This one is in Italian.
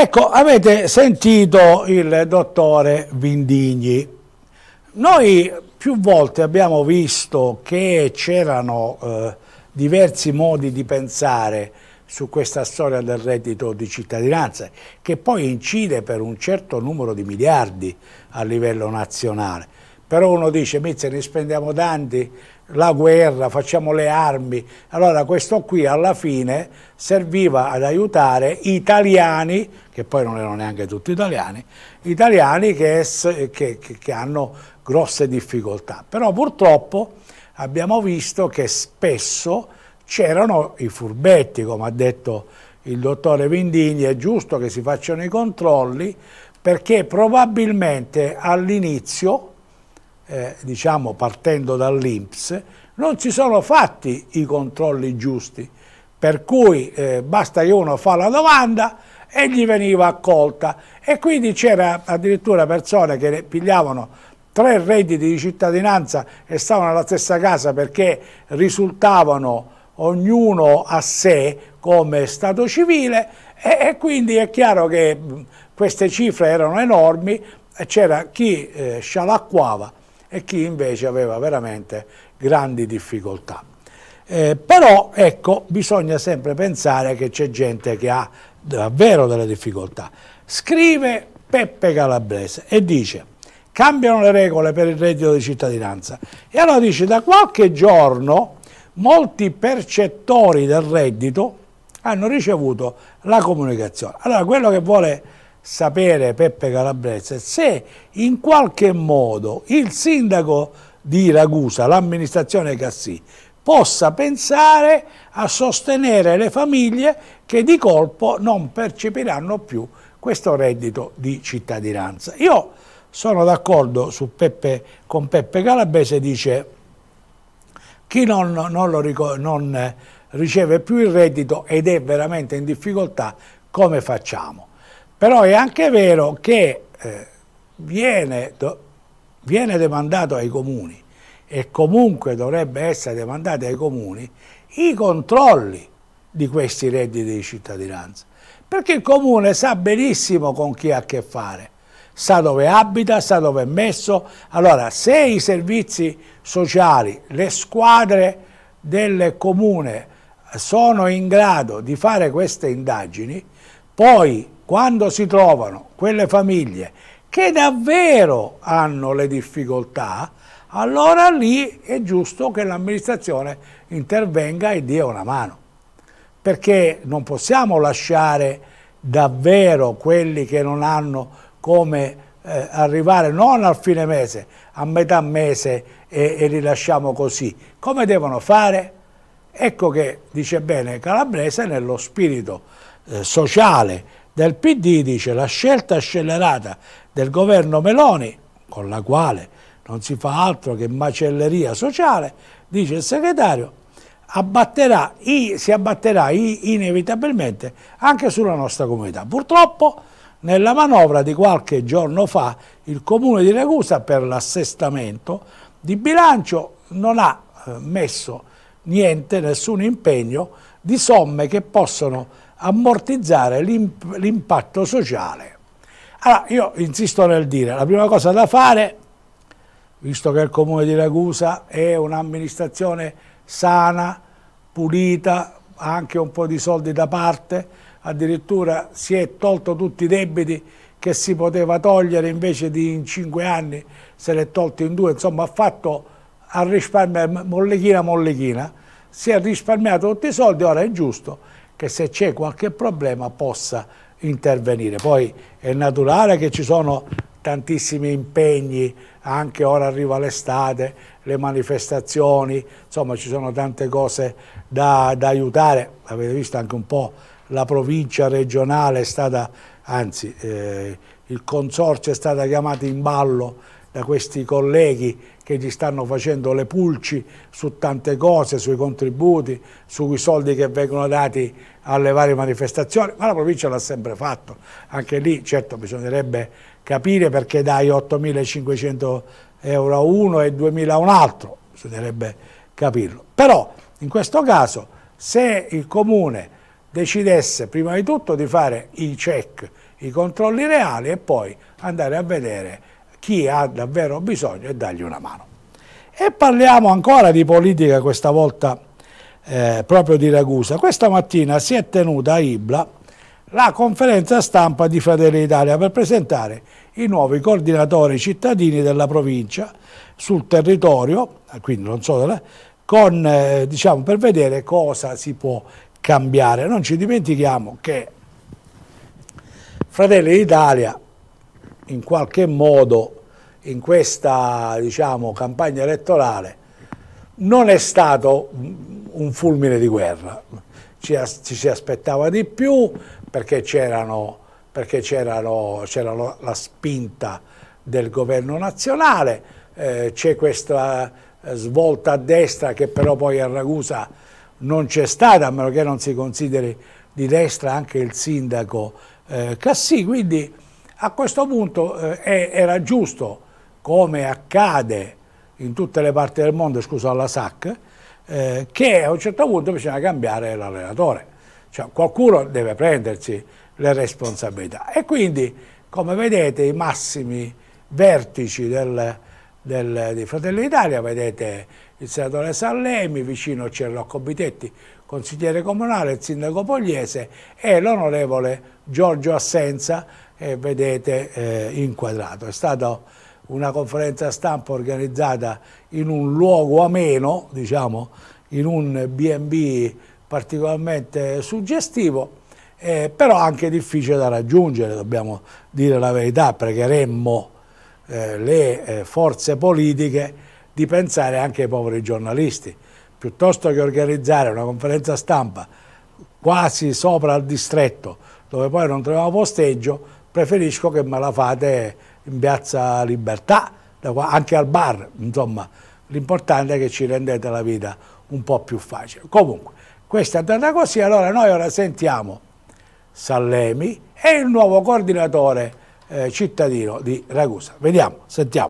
Ecco, avete sentito il dottore Vindigni. Noi più volte abbiamo visto che c'erano eh, diversi modi di pensare su questa storia del reddito di cittadinanza, che poi incide per un certo numero di miliardi a livello nazionale. Però uno dice, Mizze, ne spendiamo tanti, la guerra, facciamo le armi. Allora questo qui alla fine serviva ad aiutare italiani, che poi non erano neanche tutti italiani, italiani che, es, che, che hanno grosse difficoltà. Però purtroppo abbiamo visto che spesso c'erano i furbetti, come ha detto il dottore Vindigni, è giusto che si facciano i controlli, perché probabilmente all'inizio eh, diciamo partendo dall'Inps, non si sono fatti i controlli giusti, per cui eh, basta che uno fa la domanda e gli veniva accolta e quindi c'era addirittura persone che pigliavano tre redditi di cittadinanza e stavano nella stessa casa perché risultavano ognuno a sé come Stato civile e, e quindi è chiaro che queste cifre erano enormi, c'era chi eh, scialacquava e chi invece aveva veramente grandi difficoltà. Eh, però ecco, bisogna sempre pensare che c'è gente che ha davvero delle difficoltà. Scrive Peppe Calabrese e dice cambiano le regole per il reddito di cittadinanza e allora dice da qualche giorno molti percettori del reddito hanno ricevuto la comunicazione. Allora quello che vuole sapere Peppe Calabrese se in qualche modo il sindaco di Ragusa, l'amministrazione Cassì, possa pensare a sostenere le famiglie che di colpo non percepiranno più questo reddito di cittadinanza. Io sono d'accordo con Peppe Calabrese, dice chi non, non, lo, non riceve più il reddito ed è veramente in difficoltà, come facciamo? Però è anche vero che eh, viene, do, viene demandato ai comuni e comunque dovrebbe essere demandato ai comuni i controlli di questi redditi di cittadinanza. Perché il comune sa benissimo con chi ha a che fare, sa dove abita, sa dove è messo. Allora, se i servizi sociali, le squadre del comune sono in grado di fare queste indagini, poi quando si trovano quelle famiglie che davvero hanno le difficoltà, allora lì è giusto che l'amministrazione intervenga e dia una mano. Perché non possiamo lasciare davvero quelli che non hanno come eh, arrivare non al fine mese, a metà mese e, e li lasciamo così. Come devono fare? Ecco che dice bene Calabrese nello spirito eh, sociale del PD dice la scelta scellerata del governo Meloni, con la quale non si fa altro che macelleria sociale, dice il segretario, abbatterà, si abbatterà inevitabilmente anche sulla nostra comunità. Purtroppo nella manovra di qualche giorno fa il comune di Ragusa per l'assestamento di bilancio non ha eh, messo niente, nessun impegno di somme che possono ammortizzare l'impatto sociale. Allora io insisto nel dire, la prima cosa da fare, visto che il comune di Ragusa è un'amministrazione sana, pulita, ha anche un po' di soldi da parte, addirittura si è tolto tutti i debiti che si poteva togliere invece di in cinque anni se l'è tolto in due, insomma ha fatto a risparmiare mollichina mollechina, si è risparmiato tutti i soldi, ora è giusto che se c'è qualche problema possa intervenire. Poi è naturale che ci sono tantissimi impegni, anche ora arriva l'estate, le manifestazioni, insomma ci sono tante cose da, da aiutare, avete visto anche un po' la provincia regionale è stata, anzi eh, il consorzio è stato chiamato in ballo da questi colleghi che gli stanno facendo le pulci su tante cose, sui contributi, sui soldi che vengono dati alle varie manifestazioni, ma la provincia l'ha sempre fatto. Anche lì certo bisognerebbe capire perché dai 8.500 euro a uno e 2.000 a un altro, bisognerebbe capirlo. Però in questo caso se il comune decidesse prima di tutto di fare i check, i controlli reali e poi andare a vedere chi ha davvero bisogno e dargli una mano. E parliamo ancora di politica, questa volta eh, proprio di Ragusa. Questa mattina si è tenuta a Ibla la conferenza stampa di Fratelli Italia per presentare i nuovi coordinatori cittadini della provincia sul territorio, quindi non so, con, eh, diciamo, per vedere cosa si può cambiare. Non ci dimentichiamo che Fratelli d'Italia in qualche modo in questa diciamo, campagna elettorale non è stato un fulmine di guerra, ci, ci si aspettava di più perché c'era la spinta del governo nazionale, eh, c'è questa eh, svolta a destra che però poi a Ragusa non c'è stata, a meno che non si consideri di destra anche il sindaco eh, Cassi, quindi a questo punto eh, era giusto, come accade in tutte le parti del mondo, scusa la SAC, eh, che a un certo punto bisogna cambiare l'allenatore. Cioè, qualcuno deve prendersi le responsabilità. E quindi, come vedete, i massimi vertici del, del, di Fratelli d'Italia, vedete il senatore Sallemi, vicino c'è Rocco Bitetti, consigliere comunale, il sindaco Pogliese e l'onorevole Giorgio Assenza, e vedete eh, inquadrato. È stata una conferenza stampa organizzata in un luogo ameno, diciamo, in un B&B particolarmente suggestivo, eh, però anche difficile da raggiungere, dobbiamo dire la verità, pregheremmo eh, le eh, forze politiche di pensare anche ai poveri giornalisti, piuttosto che organizzare una conferenza stampa quasi sopra al distretto, dove poi non troviamo posteggio, preferisco che me la fate in Piazza Libertà, anche al bar, insomma, l'importante è che ci rendete la vita un po' più facile. Comunque, questa è andata così, allora noi ora sentiamo Sallemi e il nuovo coordinatore eh, cittadino di Ragusa. Vediamo, sentiamo.